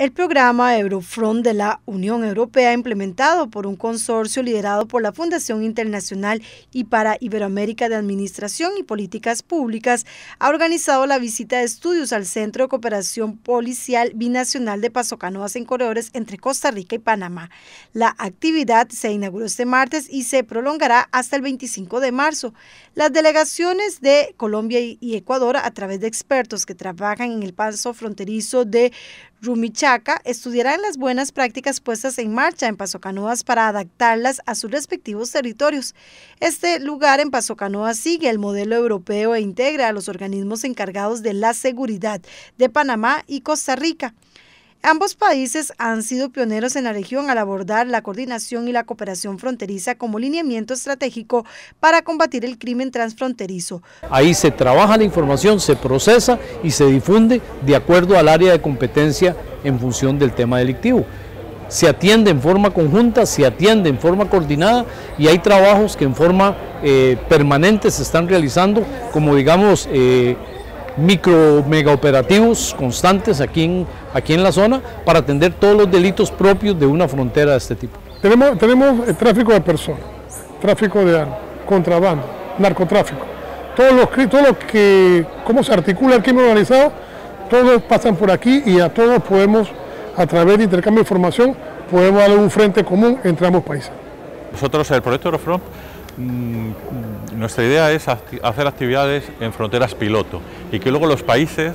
El programa Eurofront de la Unión Europea, implementado por un consorcio liderado por la Fundación Internacional y para Iberoamérica de Administración y Políticas Públicas, ha organizado la visita de estudios al Centro de Cooperación Policial Binacional de Paso Canoas en Corredores entre Costa Rica y Panamá. La actividad se inauguró este martes y se prolongará hasta el 25 de marzo. Las delegaciones de Colombia y Ecuador, a través de expertos que trabajan en el paso fronterizo de Rumichá, estudiarán las buenas prácticas puestas en marcha en Paso Canoas para adaptarlas a sus respectivos territorios. Este lugar en Paso Canoas sigue el modelo europeo e integra a los organismos encargados de la seguridad de Panamá y Costa Rica. Ambos países han sido pioneros en la región al abordar la coordinación y la cooperación fronteriza como lineamiento estratégico para combatir el crimen transfronterizo. Ahí se trabaja la información, se procesa y se difunde de acuerdo al área de competencia en función del tema delictivo. Se atiende en forma conjunta, se atiende en forma coordinada y hay trabajos que en forma eh, permanente se están realizando como digamos eh, micro mega operativos constantes aquí en, aquí en la zona para atender todos los delitos propios de una frontera de este tipo. Tenemos, tenemos eh, tráfico de personas, tráfico de armas, contrabando, narcotráfico, todos los todo que, cómo se articula el crimen organizado todos pasan por aquí y a todos podemos, a través de intercambio de información, podemos dar un frente común entre ambos países. Nosotros, el proyecto Eurofront, mm, nuestra idea es hacer actividades en fronteras piloto y que luego los países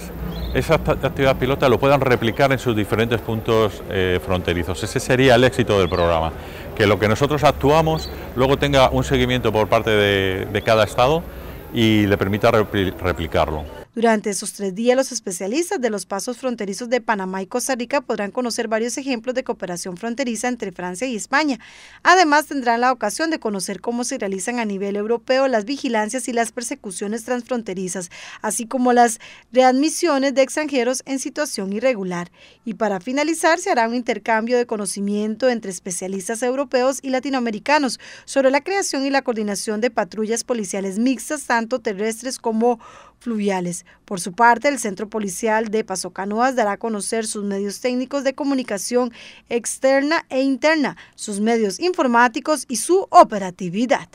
esa actividad pilota lo puedan replicar en sus diferentes puntos eh, fronterizos. Ese sería el éxito del programa, que lo que nosotros actuamos luego tenga un seguimiento por parte de, cada estado y le permita replicarlo. Durante esos tres días, los especialistas de los pasos fronterizos de Panamá y Costa Rica podrán conocer varios ejemplos de cooperación fronteriza entre Francia y España. Además, tendrán la ocasión de conocer cómo se realizan a nivel europeo las vigilancias y las persecuciones transfronterizas, así como las readmisiones de extranjeros en situación irregular. Y para finalizar, se hará un intercambio de conocimiento entre especialistas europeos y latinoamericanos sobre la creación y la coordinación de patrullas policiales mixtas, tanto terrestres como fluviales. Por su parte, el Centro Policial de Paso Canoas dará a conocer sus medios técnicos de comunicación externa e interna, sus medios informáticos y su operatividad.